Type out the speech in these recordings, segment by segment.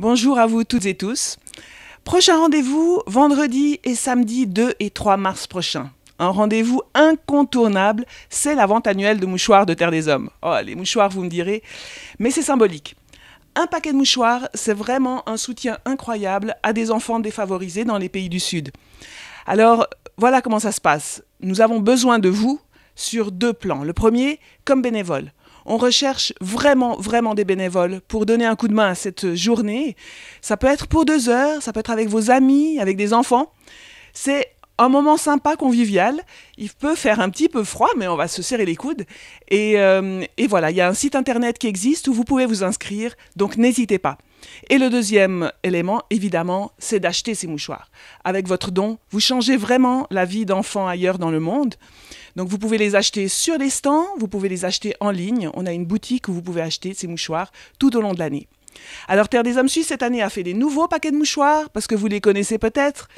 Bonjour à vous toutes et tous. Prochain rendez-vous vendredi et samedi 2 et 3 mars prochain. Un rendez-vous incontournable, c'est la vente annuelle de mouchoirs de Terre des Hommes. Oh, les mouchoirs, vous me direz, mais c'est symbolique. Un paquet de mouchoirs, c'est vraiment un soutien incroyable à des enfants défavorisés dans les pays du Sud. Alors, voilà comment ça se passe. Nous avons besoin de vous sur deux plans. Le premier, comme bénévole. On recherche vraiment, vraiment des bénévoles pour donner un coup de main à cette journée. Ça peut être pour deux heures, ça peut être avec vos amis, avec des enfants. C'est un moment sympa, convivial. Il peut faire un petit peu froid, mais on va se serrer les coudes. Et, euh, voilà, il y a un site internet qui existe où vous pouvez vous inscrire, donc n'hésitez pas. Et le deuxième élément, évidemment, c'est d'acheter ces mouchoirs. Avec votre don, vous changez vraiment la vie d'enfants ailleurs dans le monde. Donc vous pouvez les acheter sur les stands, vous pouvez les acheter en ligne. On a une boutique où vous pouvez acheter ces mouchoirs tout au long de l'année. Alors Terre des Hommes Suisses, cette année, a fait des nouveaux paquets de mouchoirs, parce que vous les connaissez peut-être.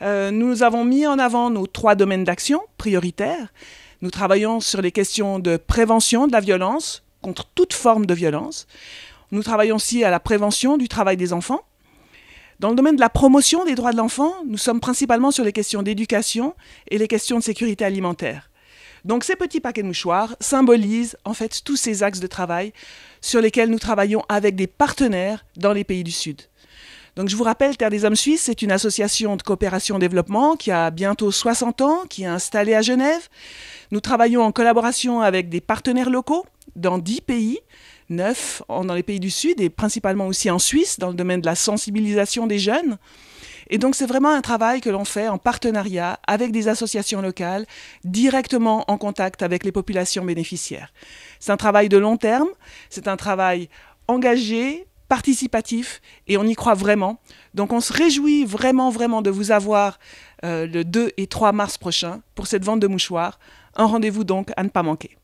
Euh, nous avons mis en avant nos trois domaines d'action prioritaires. Nous travaillons sur les questions de prévention de la violence, contre toute forme de violence. Nous travaillons aussi à la prévention du travail des enfants. Dans le domaine de la promotion des droits de l'enfant, nous sommes principalement sur les questions d'éducation et les questions de sécurité alimentaire. Donc ces petits paquets de mouchoirs symbolisent en fait tous ces axes de travail sur lesquels nous travaillons avec des partenaires dans les pays du Sud. Donc je vous rappelle, Terre des Hommes Suisses, c'est une association de coopération développement qui a bientôt 60 ans, qui est installée à Genève. Nous travaillons en collaboration avec des partenaires locaux dans 10 pays, 9 dans les pays du Sud et principalement aussi en Suisse, dans le domaine de la sensibilisation des jeunes. Et donc c'est vraiment un travail que l'on fait en partenariat avec des associations locales, directement en contact avec les populations bénéficiaires. C'est un travail de long terme, c'est un travail engagé, participatif, et on y croit vraiment. Donc on se réjouit vraiment, vraiment de vous avoir euh, le 2 et 3 mars prochain pour cette vente de mouchoirs. Un rendez-vous donc à ne pas manquer.